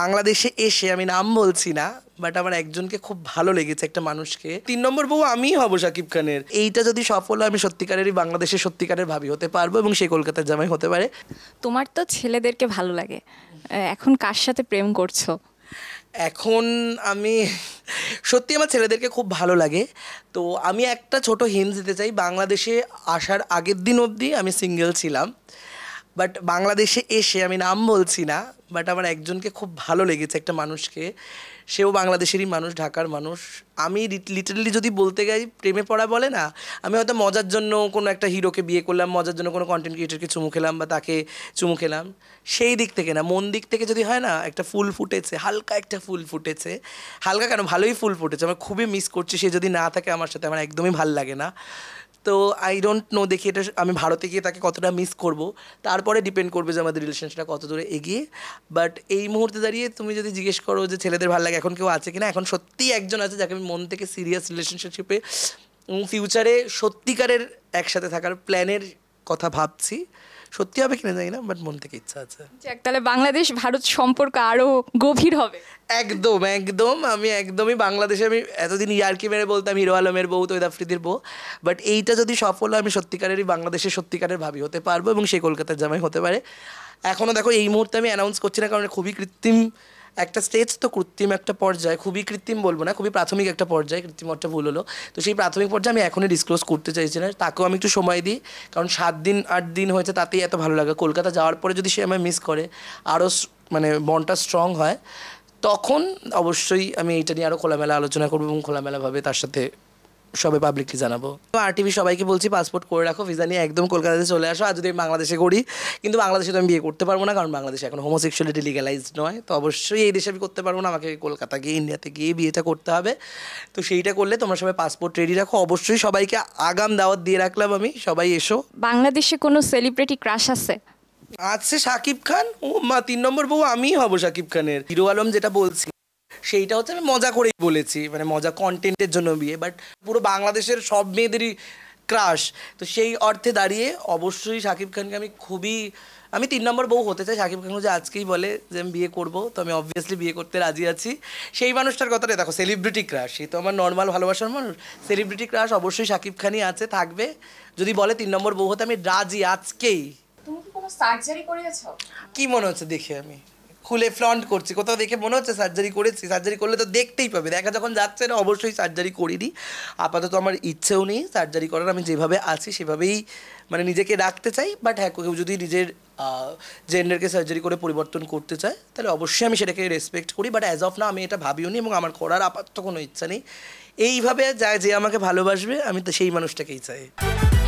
বাংলাদেশে এসে আমি নাম বলছি না বাট আমার একজনকে খুব ভালো লেগেছে একটা মানুষকে তিন নম্বর বউ আমি হব শাকিব খানের এইটা যদি সফল হয় আমি সত্যিকারেরই বাংলাদেশে সত্যিকারের ভাবি হতে পারবো এবং সে কলকাতার জামাই হতে পারে তোমার তো ছেলেদেরকে ভালো লাগে এখন কার সাথে প্রেম করছো এখন আমি সত্যি আমার ছেলেদেরকে খুব ভালো লাগে তো আমি একটা ছোট হিন্স দিতে চাই বাংলাদেশে আসার আগের দিন অবধি আমি সিঙ্গেল ছিলাম বাট বাংলাদেশে এসে আমি নাম বলছি না বাট আমার একজনকে খুব ভালো লেগেছে একটা মানুষকে সেও বাংলাদেশেরই মানুষ ঢাকার মানুষ আমি লিটারেলি যদি বলতে যাই প্রেমে পড়া বলে না আমি হয়তো মজার জন্য কোনো একটা হিরোকে বিয়ে করলাম মজার জন্য কোনো কন্টেন্ট ক্রিয়েটারকে চুমু খেলাম বা তাকে চুমু খেলাম সেই দিক থেকে না মন দিক থেকে যদি হয় না একটা ফুল ফুটেছে হালকা একটা ফুল ফুটেছে হালকা কেন ভালোই ফুল ফুটেছে আমার খুবই মিস করছি সে যদি না থাকে আমার সাথে আমার একদমই ভাল লাগে না তো আই ডোন্ট নো দেখি এটা আমি ভারতে গিয়ে তাকে কতটা মিস করব তারপরে ডিপেন্ড করবে যে আমাদের রিলেশনশিপটা কত দূরে এগিয়ে বাট এই মুহূর্তে দাঁড়িয়ে তুমি যদি জিজ্ঞেস করো যে ছেলেদের ভালো লাগে এখন কেউ আছে কিনা এখন সত্যিই একজন আছে যাকে আমি মন থেকে সিরিয়াস রিলেশনশিপে ফিউচারে সত্যিকারের একসাথে থাকার প্ল্যানের কথা ভাবছি সত্যি হবে কিনা জানি না বাট মন থেকে ইচ্ছা আছে তাহলে বাংলাদেশ ভারত সম্পর্ক আরও গভীর হবে একদম একদম আমি একদমই বাংলাদেশে আমি এতদিন ইয়ার্কি মেরে বলতাম হিরো আলমের বউ তৈদ আফ্রিদির বউ বাট এইটা যদি সফল হয় আমি সত্যিকারেরই বাংলাদেশের সত্যিকারের ভাবি হতে পারবো এবং সে কলকাতার জামাই হতে পারে এখনও দেখো এই মুহূর্তে আমি অ্যানাউন্স করছি না কারণ খুবই কৃত্রিম একটা স্টেজ তো কৃত্রিম একটা পর্যায়ে খুবই কৃত্রিম বলবো না খুবই প্রাথমিক একটা পর্যায়ে কৃত্রিম একটা ভুল হলো তো সেই প্রাথমিক পর্যায়ে আমি এখনই ডিসক্লোজ করতে চাইছি না তাকেও আমি একটু সময় দিই কারণ সাত দিন আট দিন হয়েছে তাতেই এত ভালো লাগে কলকাতা যাওয়ার পরে যদি সে আমায় মিস করে আরও মানে মনটা স্ট্রং হয় তখন অবশ্যই আমি এটা নিয়ে আরও খোলামেলা আলোচনা করবো এবং খোলামেলাভাবে তার সাথে সবে পাবলিকলি জানাবো আর টিভি সবাইকে বলছি পাসপোর্ট করে রাখো ভিসা নিয়ে একদম কলকাতাতে চলে আসো আর যদি আমি বাংলাদেশে করি কিন্তু বাংলাদেশে তো আমি বিয়ে করতে পারবো না কারণ বাংলাদেশে এখন হোমোসেক্সুয়ালিটি লিগালাইজ নয় তো অবশ্যই এই দেশে আমি করতে পারবো না আমাকে কলকাতা গিয়ে ইন্ডিয়াতে গিয়ে বিয়েটা করতে হবে তো সেইটা করলে তোমরা সবাই পাসপোর্ট রেডি রাখো অবশ্যই সবাইকে আগাম দাওয়াত দিয়ে রাখলাম আমি সবাই এসো বাংলাদেশে কোনো সেলিব্রিটি ক্রাশ আছে আছে সাকিব খান ও মা তিন নম্বর বউ আমি হব সাকিব খানের হিরো আলম যেটা বলছি সেইটা হচ্ছে আমি মজা করেই বলেছি মানে মজা কন্টেন্টের জন্য বিয়ে বাট পুরো বাংলাদেশের সব মেয়েদেরই ক্রাশ তো সেই অর্থে দাঁড়িয়ে অবশ্যই শাকিব খানকে আমি খুবই আমি তিন নম্বর বউ হতে চাই শাকিব খান যে আজকেই বলে যে আমি বিয়ে করব তো আমি অবভিয়াসলি বিয়ে করতে রাজি আছি সেই মানুষটার কথাটা দেখো সেলিব্রিটি ক্রাশ সে তো আমার নর্মাল ভালোবাসার মানুষ সেলিব্রিটি ক্রাশ অবশ্যই শাকিব খানই আছে থাকবে যদি বলে তিন নম্বর বউ হতে আমি রাজি আজকেই কি মনে হচ্ছে দেখি আমি খুলে ফ্লন্ট করছি কোথাও দেখে মনে হচ্ছে সার্জারি করেছি সার্জারি করলে তো দেখতেই পাবে দেখা যখন যাচ্ছে না অবশ্যই সার্জারি করিনি আপাতত আমার ইচ্ছেও নেই সার্জারি করার আমি যেভাবে আছি সেভাবেই মানে নিজেকে রাখতে চাই বাট হ্যাঁ কেউ যদি নিজের জেন্ডারকে সার্জারি করে পরিবর্তন করতে চায় তাহলে অবশ্যই আমি সেটাকে রেসপেক্ট করি বাট অ্যাজ অফ না আমি এটা ভাবিও নি এবং আমার করার আপাতত কোনো ইচ্ছা নেই এইভাবে যা যে আমাকে ভালোবাসবে আমি তো সেই মানুষটাকেই চাই